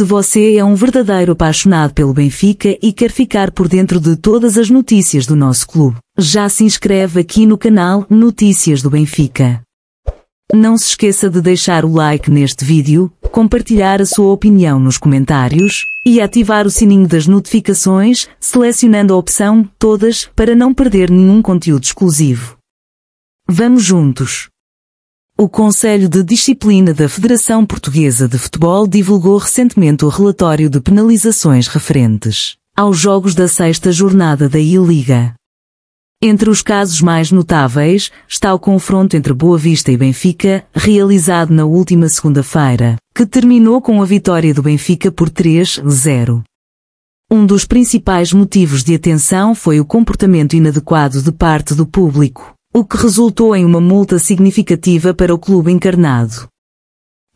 Se você é um verdadeiro apaixonado pelo Benfica e quer ficar por dentro de todas as notícias do nosso clube, já se inscreve aqui no canal Notícias do Benfica. Não se esqueça de deixar o like neste vídeo, compartilhar a sua opinião nos comentários e ativar o sininho das notificações, selecionando a opção Todas para não perder nenhum conteúdo exclusivo. Vamos juntos! O Conselho de Disciplina da Federação Portuguesa de Futebol divulgou recentemente o relatório de penalizações referentes aos jogos da sexta jornada da I-Liga. Entre os casos mais notáveis está o confronto entre Boa Vista e Benfica, realizado na última segunda-feira, que terminou com a vitória do Benfica por 3-0. Um dos principais motivos de atenção foi o comportamento inadequado de parte do público, o que resultou em uma multa significativa para o clube encarnado.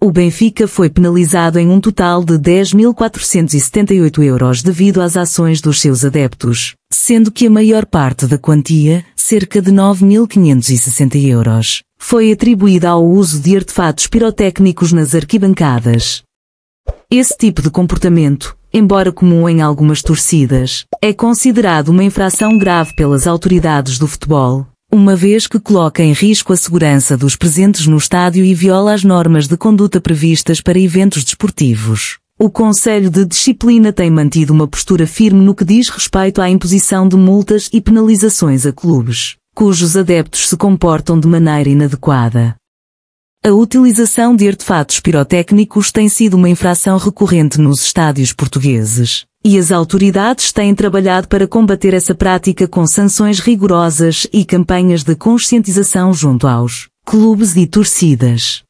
O Benfica foi penalizado em um total de 10.478 euros devido às ações dos seus adeptos, sendo que a maior parte da quantia, cerca de 9.560 euros, foi atribuída ao uso de artefatos pirotécnicos nas arquibancadas. Esse tipo de comportamento, embora comum em algumas torcidas, é considerado uma infração grave pelas autoridades do futebol, uma vez que coloca em risco a segurança dos presentes no estádio e viola as normas de conduta previstas para eventos desportivos. O Conselho de Disciplina tem mantido uma postura firme no que diz respeito à imposição de multas e penalizações a clubes, cujos adeptos se comportam de maneira inadequada. A utilização de artefatos pirotécnicos tem sido uma infração recorrente nos estádios portugueses, e as autoridades têm trabalhado para combater essa prática com sanções rigorosas e campanhas de conscientização junto aos clubes e torcidas.